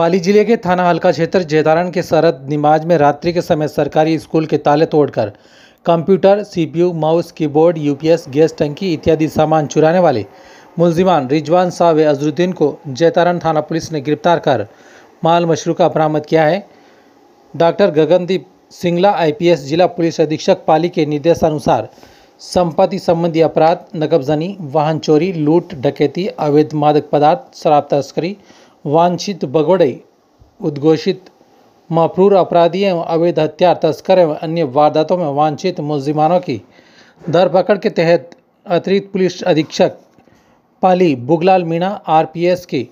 पाली जिले के थाना हल्का क्षेत्र जैतारण के शरद निमाज में रात्रि के समय सरकारी स्कूल के ताले तोड़कर computer CPU, mouse keyboard UPS gas टंकी इत्यादि सामान चुराने वाले मुलजिमान रिजवान साहब व अजरुद्दीन को जैतारण थाना पुलिस ने गिरफ्तार कर माल मशरू का बरामद किया है डॉक्टर गगनदीप सिंगला आईपीएस जिला पुलिस अधीक्षक पाली के निर्देशानुसार संपत्ति संबंधी अपराध नकबजनी वाहन चोरी लूट डकैती अवैध मादक पदार्थ शराब तस्करी वांछित बगोड़े उद्घोषित मफरूर अपराधी एवं अवैध हथियार तस्कर एवं अन्य वारदातों में वांछित मुलजिमानों की धरपकड़ के तहत अतिरिक्त पुलिस अधीक्षक पाली बुगलाल मीणा आरपीएस के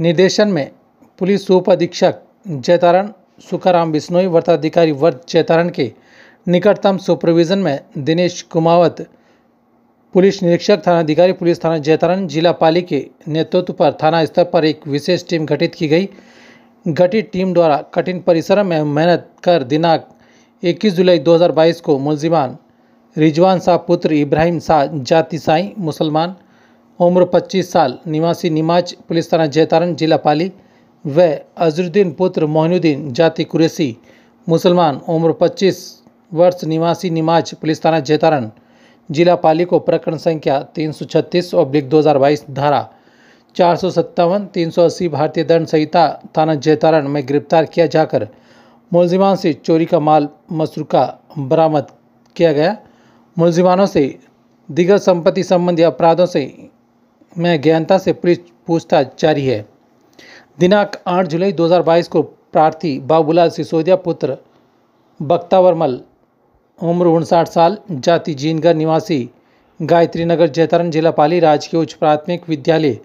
निर्देशन में पुलिस उप अधीक्षक जयतारण सुखाराम बिश्नोई वर्ताधिकारी वर्त जयतारण के निकटतम सुपरविजन में दिनेश कुमावत पुलिस निरीक्षक थाना अधिकारी पुलिस थाना जैतारण जिला पाली के नेतृत्व पर थाना स्तर पर एक विशेष टीम गठित की गई गठित टीम द्वारा कठिन परिसर में मेहनत कर दिनांक 21 जुलाई 2022 को मुलजिमान रिजवान शाह पुत्र इब्राहिम शाह जाति साई मुसलमान उम्र 25 साल निवासी निमाच पुलिस थाना जैतारण जिला पाली व अजरुद्दीन पुत्र मोहनुद्दीन जाति कुरेसी मुसलमान उम्र 25 वर्ष निवासी निमाच पुलिस थाना जैतारण जिला पाली को प्रकरण संख्या तीन सौ छत्तीस ओब्लिक दो हज़ार बाईस धारा चार सौ सत्तावन तीन सौ अस्सी भारतीय दंड संहिता थाना जैतारण में गिरफ्तार किया जाकर मुलजिमान से चोरी का माल मसरूका बरामद किया गया मुलजिमानों से दीगर संपत्ति संबंधी अपराधों से में ज्ञानता से पूछताछ जारी है दिनांक 8 जुलाई 2022 को प्रार्थी बाबूलाल सिसोदिया पुत्र बख्तावर मल उम्र उनसाठ साल जाति जीनगर निवासी गायत्री नगर जैतारण जिला पाली राजकीय उच्च प्राथमिक विद्यालय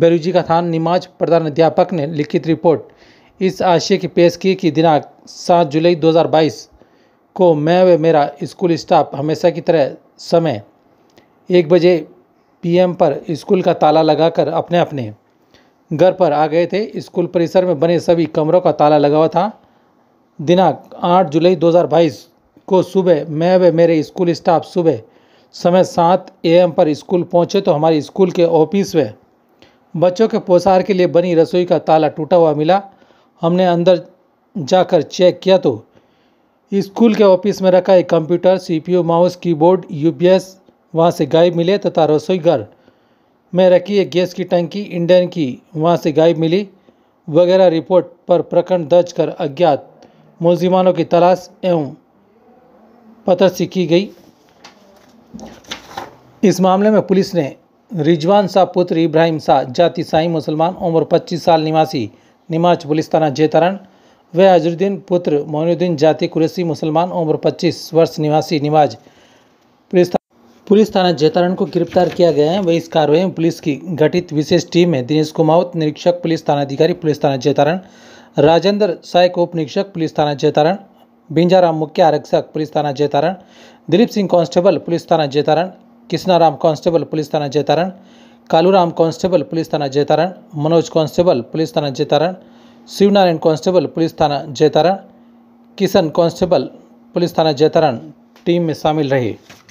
बेरुजी का थान निमाज प्रधान अध्यापक ने लिखित रिपोर्ट इस आशय की पेश की कि दिनांक 7 जुलाई 2022 को मैं व मेरा स्कूल स्टाफ हमेशा की तरह समय एक बजे पीएम पर स्कूल का ताला लगाकर अपने अपने घर पर आ गए थे स्कूल परिसर में बने सभी कमरों का ताला लगा हुआ था दिनांक 8 जुलाई 2022 को सुबह मैं व मेरे स्कूल स्टाफ सुबह समय सात एम पर स्कूल पहुँचे तो हमारे स्कूल के ऑफिस में बच्चों के पोशार के लिए बनी रसोई का ताला टूटा हुआ मिला हमने अंदर जाकर चेक किया तो स्कूल के ऑफिस में रखा एक computer CPU, mouse keyboard UPS वहाँ से गायब मिले तथा रसोई घर में रखी एक गैस की टंकी इंडियन की वहाँ से गायब मिली वगैरह रिपोर्ट पर प्रकरण दर्ज कर अज्ञात मुलजिमानों की तलाश एवं पता की गई इस मामले में पुलिस ने रिजवान शाह पुत्र इब्राहिम शाह जाति साई मुसलमान उम्र 25 साल निवासी निमाच पुलिस थाना जैतारण व अजरुद्दीन पुत्र मोनुद्दीन जाति कुरेशी मुसलमान उम्र 25 वर्ष निवासी निवाज पुलिस पुलिस थाना जैतारण को गिरफ्तार किया गया है वह इस कार्रवाई में पुलिस की गठित विशेष टीम है दिनेश कुमावत निरीक्षक पुलिस थानाधिकारी पुलिस थाना जेतारण राजेंद्र साय को उप निरीक्षक पुलिस थाना जेतारण बिंजाराम मुख्य आरक्षक पुलिस थाना जैतारण दिलीप सिंह कांस्टेबल पुलिस थाना जैतारण कृष्णाराम कांस्टेबल पुलिस थाना जैतारण कालूराम कांस्टेबल पुलिस थाना जैतारण मनोज कांस्टेबल पुलिस थाना जैतारण शिवनारायण कांस्टेबल पुलिस थाना जैतारण किशन कांस्टेबल पुलिस थाना जैतारण टीम में शामिल रहे